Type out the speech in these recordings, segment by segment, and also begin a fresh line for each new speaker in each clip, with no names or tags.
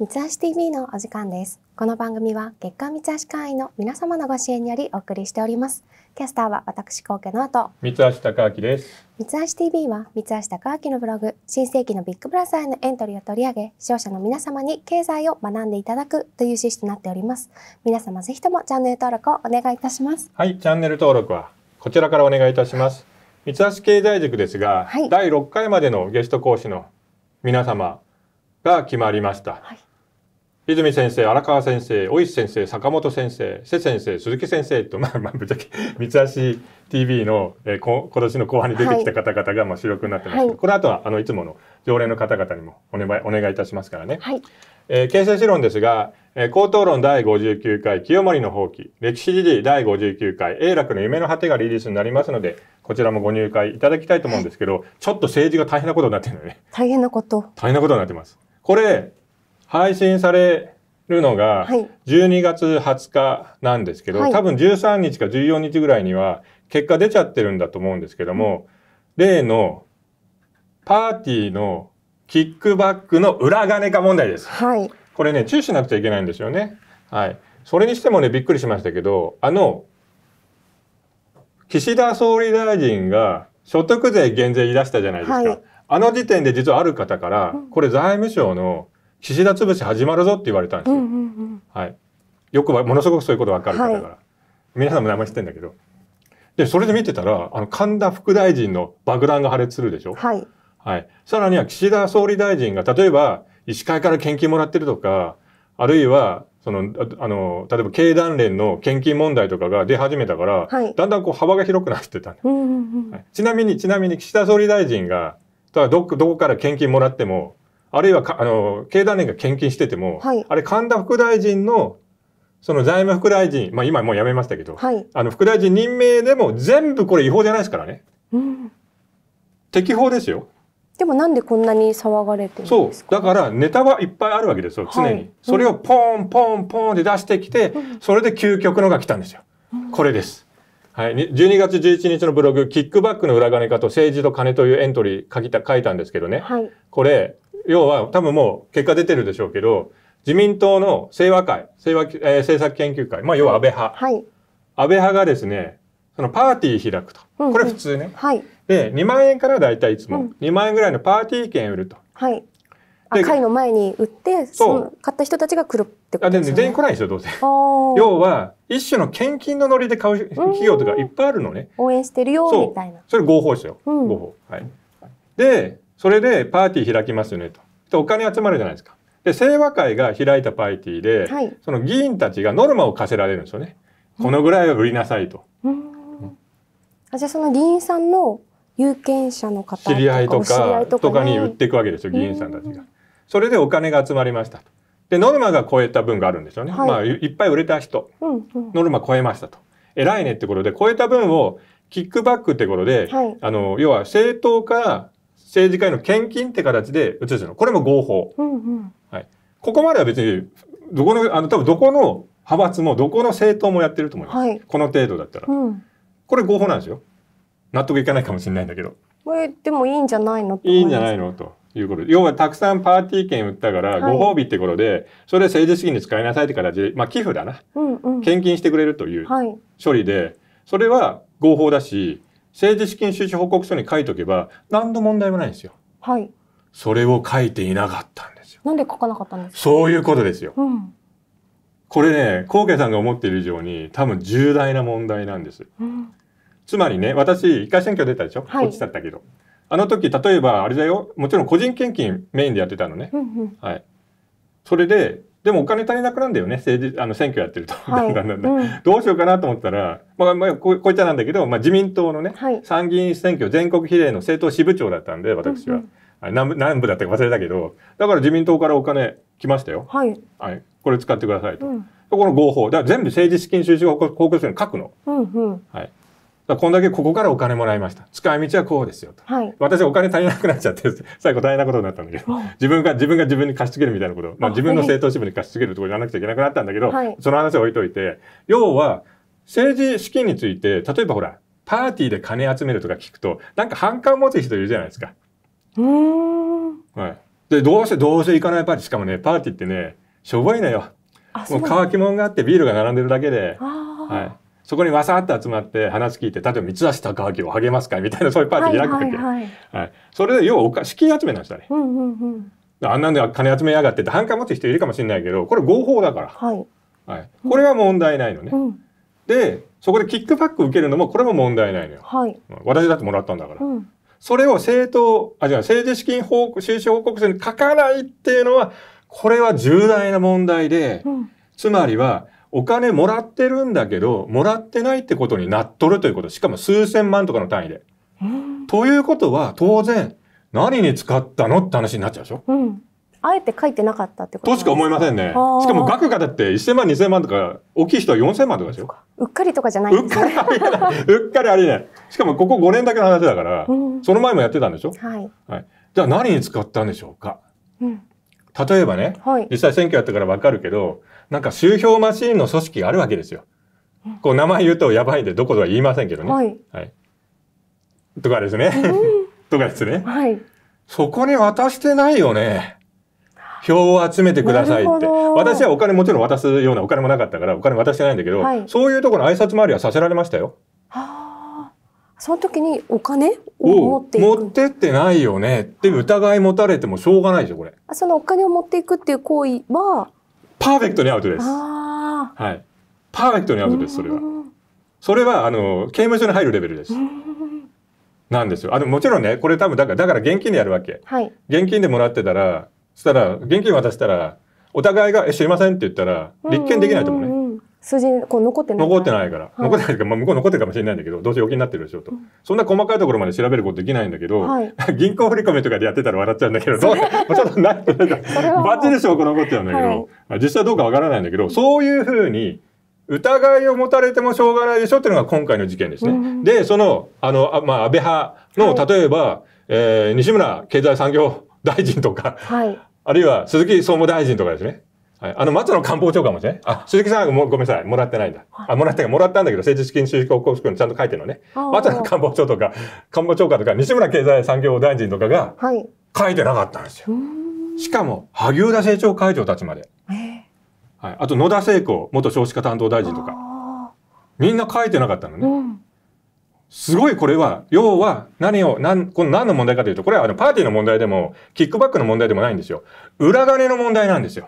三橋 TV のお時間です。この番組は月刊三橋会員の皆様のご支援によりお送りしております。キャスターは私、高家の後。三橋貴明です。三橋 TV は三橋貴明のブログ、新世紀のビッグブラザーへのエントリーを取り上げ、視聴者の皆様に経済を学んでいただくという趣旨となっております。皆様ぜひともチャンネル登録をお願いいたします。はい、チャンネル登録はこちらからお願いいたします。三橋経済塾ですが、はい、第6回までのゲスト講師の皆様が決まりました。はい泉先生、荒川先生、大石先生、坂本先生、瀬先生、鈴木先生と、まあ、まあ、ぶっちゃけ、三橋 TV の、えー、こ今年の後半に出てきた方々が、まあ、主力になってますはい、この後は、あの、いつもの常連の方々にもお願い、お願いいたしますからね。はい。えー、形成史論ですが、えー、高等論第59回、清盛の放棄、歴史時事第59回、永楽の夢の果てがリリースになりますので、こちらもご入会いただきたいと思うんですけど、ちょっと政治が大変なことになってるのね。大変なこと。大変なことになってます。これ、配信されるのが12月20日なんですけど、はい、多分13日か14日ぐらいには結果出ちゃってるんだと思うんですけども、例のパーティーのキックバックの裏金か問題です。はい、これね注視しなくちゃいけないんですよね。はい。それにしてもねびっくりしましたけど、あの岸田総理大臣が所得税減税い出したじゃないですか。はい、あの時点で実はある方から、これ財務省の菱田潰し始まるぞって言われたんですよ。うんうんうん、はい。よくものすごくそういうことわかるだから、はい、皆さんも名前知ってんだけど。で、それで見てたら、あの、神田副大臣の爆弾が破裂するでしょはい。はい。さらには岸田総理大臣が、例えば、医師会から献金もらってるとか、あるいは、その、あの、例えば経団連の献金問題とかが出始めたから、はい、だんだんこう幅が広くなってた、うんうんうんはい、ちなみに、ちなみに岸田総理大臣が、どどこから献金もらっても、あるいはか、あの、経団連が献金してても、はい、あれ神田副大臣の、その財務副大臣、まあ今もう辞めましたけど、はい、あの副大臣任命でも全部これ違法じゃないですからね。うん、適法ですよ。でもなんでこんなに騒がれてるんですかそう。だからネタはいっぱいあるわけですよ、常に。はいそれをポンポンポンで出してきて、それで究極のが来たんですよ。うん、これです。はい。12月11日のブログ、キックバックの裏金かと政治と金というエントリー書いた書いたんですけどね。はい、これ、要は多分もう結果出てるでしょうけど、自民党の清和会、清和、えー、政策研究会、まあ要は安倍派。はい、安倍派がですね、そのパーティー開くと。うんこれ普通ね。はい。で、2万円からだいたいいつも、2万円ぐらいのパーティー券売ると。はい。で会の前に売って、そう。買った人たちが来るってことですね。あ全然来ないですよ、どうせ。要は、一種の献金のノリで買う企業とかいっぱいあるのね。応援してるよ、みたいな。それ合法ですよ。合法。はい。で、それでパーティー開きますよねと。お金集まるじゃないですか。で、清和会が開いたパーティーで、はい、その議員たちがノルマを課せられるんですよね。このぐらいは売りなさいと。うん、あじゃあその議員さんの有権者の方知り合いとかとかに売っていくわけですよ議員さんたちが。それでお金が集まりましたと。でノルマが超えた分があるんですよね。はい、まあいっぱい売れた人、うんうん、ノルマ超えましたと。偉いねってことで超えた分をキックバックってことで、はい、あの要は政党から政治家への献金って形で移すの。これも合法。うんうん、はい。ここまでは別に、どこの、あの、多分どこの派閥も、どこの政党もやってると思います。はい、この程度だったら、うん。これ合法なんですよ。納得いかないかもしれないんだけど。これ、でもいいんじゃないのいいんじゃないのと。いうこと要はたくさんパーティー券売ったから、ご褒美ってことで、はい、それ政治資金に使いなさいって形で、まあ寄付だな、うんうん。献金してくれるという処理で、それは合法だし、政治資金収支報告書に書いとけば何の問題もないんですよ。はい。それを書いていなかったんですよ。なんで書かなかったんですか。そういうことですよ。うん。これね、高家さんが思っている以上に多分重大な問題なんです。うん、つまりね、私一回選挙出たでしょ。はい、落ちちゃったけど。あの時例えばあれだよ。もちろん個人献金メインでやってたのね。うんうん、はい。それででもお金足りなくなんだよね、政治、あの、選挙やってると。はい、だ んだんだ、うん、どうしようかなと思ったら、まあ、まあ、ここいつはなんだけど、まあ、自民党のね、はい、参議院選挙全国比例の政党支部長だったんで、私は。うんうん南部南部だったか忘れたけどだから自民党からお金来ましたよ、はい、はい、これ使ってくださいと、うん、この合法だから全部政治資金収支報告書に書くの、うんうん、はい、こんだけここからお金もらいました。使い道はこうですよと。はい、私お金足りなくなっちゃって、最後大変なことになったんだけど、自分が自分が自分に貸し付けるみたいなこと、まあ、自分の政党支部に貸し付けるところやらなくちゃいけなくなったんだけど、はい、その話は置いといて、要は政治資金について、例えばほら、パーティーで金集めるとか聞くと、なんか反感を持つ人いるじゃないですか。はい。で、どうせどうせ行かないパーティー、しかもね、パーティーってね、しょぼいのよ。もう乾き物があってビールが並んでるだけで、はい。そこにわさっと集まって話聞いて例えば三橋貴明を励ますかみたいなそういうパーティー開くわけ、はい、はい、それで要は資金集めなんしたね、うんうんうん、あんなんで金集めやがってって反感持つ人いるかもしれないけどこれ合法だから、はいはい、これは問題ないのね。うん、でそこでキックバック受けるのもこれも問題ないのよ。はい、私だってもらったんだから。うん、それを政党あじゃあ政治資金報告収支報告書に書かないっていうのはこれは重大な問題で、うん、つまりはお金もらってるんだけどもらってないってことになっとるということしかも数千万とかの単位で。ということは当然何に使ったのって話になっちゃうでしょ、うん、あえて書いてなかったってこととしか思いませんねしかも額がだって1,000万2,000万とか大きい人は4,000万とかでしょうっかりとかじゃない、ね、うっかりありえないうっかりありえないしかもここ5年だけの話だから、うん、その前もやってたんでしょ、はいはい、じゃあ何に使ったんでしょうか、うん、例えばね、はい、実際選挙やってからわかるけどなんか集票マシーンの組織があるわけですよ。こう名前言うとやばいんでどことは言いませんけどね。はい。はい、とかですね。とかですね。はい。そこに渡してないよね。票を集めてくださいって。私はお金もちろん渡すようなお金もなかったからお金渡してないんだけど、はい、そういうところの挨拶回りはさせられましたよ。はあ。その時にお金を持っていく持ってってないよねって疑い持たれてもしょうがないでしょ、これ。そのお金を持っていくっていう行為は、パーフェクトにアウトです。はい。パーフェクトにアウトです、それは。それは、あの、刑務所に入るレベルです。なんですよ。あ、でももちろんね、これ多分だから、だから現金でやるわけ。はい、現金でもらってたら、したら、現金渡したら、お互いが、え、知りませんって言ったら、立件できないと思うね。数字こう残ってない残ってないから、はい、残ってないから、まあ、向こう残ってるかもしれないんだけどどうせ預金になってるでしょと、うん、そんな細かいところまで調べることできないんだけど、はい、銀行振込とかでやってたら笑っちゃうんだけどちょっとなんかバッチリ証拠残っちゃうんだけど、はい、実際どうかわからないんだけどそういうふうに疑いを持たれてもしょうがないでしょっていうのが今回の事件ですね。うん、でそのあのあ、まあ、安倍派の、例えば、えー、西村経済産業大臣とか、はい、あるいは鈴木総務大臣とかですねあの松野官房長官もね、あ、鈴木さんごめんなさい、もらってないんだ。あ、もらってもらったんだけど、政治資金収支報告書にちゃんと書いてるのね。松野官房長とか、官房長官とか、西村経済産業大臣とかが、書いてなかったんですよ。しかも、萩生田政調会長たちまで。はい、あと野田聖子元少子化担当大臣とか、みんな書いてなかったのね。すごいこれは、要は何を、何、この何の問題かというと、これはあのパーティーの問題でも、キックバックの問題でもないんですよ。裏金の問題なんですよ。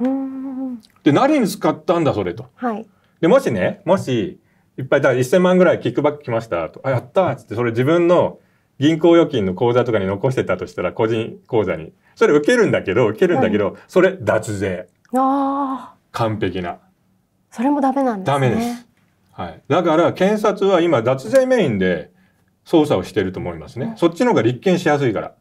で何に使ったんだそれと。はい、でもしねもしいっぱいだから1,000万ぐらいキックバック来ましたと「あやった」っつってそれ自分の銀行預金の口座とかに残してたとしたら個人口座にそれ受けるんだけど受けるんだけど、はい、それ脱税あ完璧なそれもダメなんですねダメです、はい、だから検察は今脱税メインで捜査をしてると思いますねそっちの方が立件しやすいから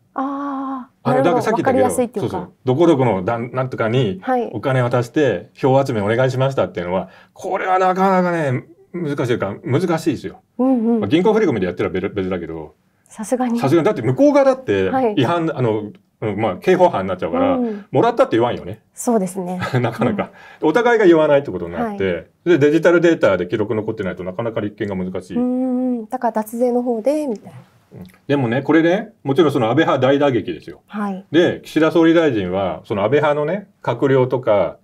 あれだからさっき言ったけど、そうそう、どこどこのだなんとかにお金渡して票集めお願いしましたっていうのは、これはなかなかね、難しいか、難しいですよ。うんうんまあ、銀行振り込みでやってるら別だけど、さすがに。さすがに、だって向こう側だって違反、はい、あの、まあ、刑法犯になっちゃうから、うん、もらったって言わんよね。そうですね。なかなか、うん、お互いが言わないってことになって、はい、で、デジタルデータで記録残ってないとなかなか立件が難しい。だから脱税の方で、みたいな。でもね、これね、もちろんその安倍派大打撃ですよ。はい、で、岸田総理大臣は、その安倍派のね、閣僚とか、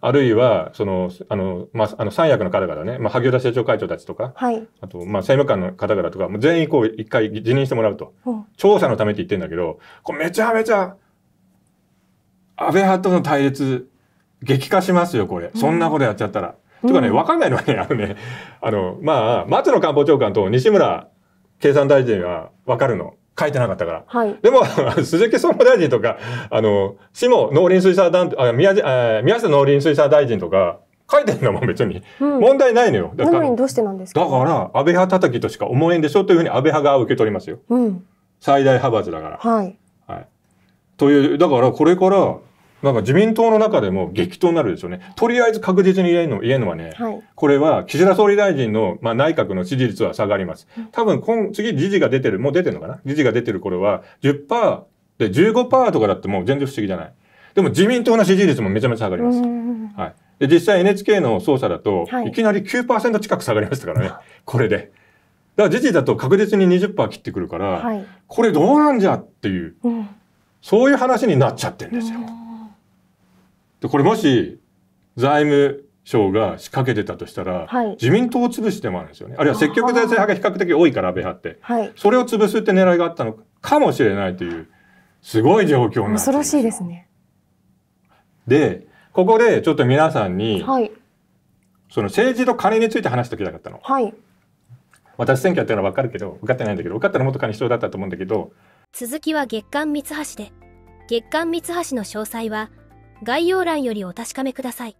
あるいは、その、あの、まあ、あの、三役の方々ね、まあ、萩生田政調会長たちとか、はい、あと、まあ、政務官の方々とか、もう全員こう、一回辞任してもらうと、調査のためって言ってんだけど、これめちゃめちゃ、安倍派との対立、激化しますよ、これ。そんなことやっちゃったら。うん、とかね、わかんないのはね、あのね、あの、まあ、松野官房長官と西村経産大臣はわかるの。書いてなかったから。はい、でも、鈴木総務大臣とか、あの、しも農林水産団、あ宮あ宮下農林水産大臣とか、書いてんだもん、別に。うん、問題ないのよ。だから、どうしてなんですか、だから、安倍派叩きとしか思えんでしょというふうに安倍派が受け取りますよ。うん、最大派閥だから。はい。はい。という、だから、これから、なんか自民党の中でも激闘になるでしょうね。とりあえず確実に言えるの言えるのはね、はい、これは岸田総理大臣の、まあ、内閣の支持率は下がります。多分今、次、時事が出てる、もう出てるのかな時事が出てる頃は10%で15%とかだってもう全然不思議じゃない。でも自民党の支持率もめちゃめちゃ下がります。はい、で実際 NHK の操作だと、い、きなり9%近く下がりましたからね、はい、これで。だから時事だと確実に20%切ってくるから、はい、これどうなんじゃっていう、うん、そういう話になっちゃってるんですよ。うんでこれもし財務省が仕掛けてたとしたら、はい、自民党を潰してもあるんですよねあるいは積極財政派が比較的多いから安倍派って、はい、それを潰すって狙いがあったのかもしれないというすごい状況になっ恐ろしいですね。でここでちょっと皆さんに、はい、その政治と金について話しておきたかったの。はい、私選挙やってるのは分かるけど受かってないんだけど受かったらもっと金必要だったと思うんだけど続きは月刊三橋で月刊三橋の詳細は「概要欄よりお確かめください。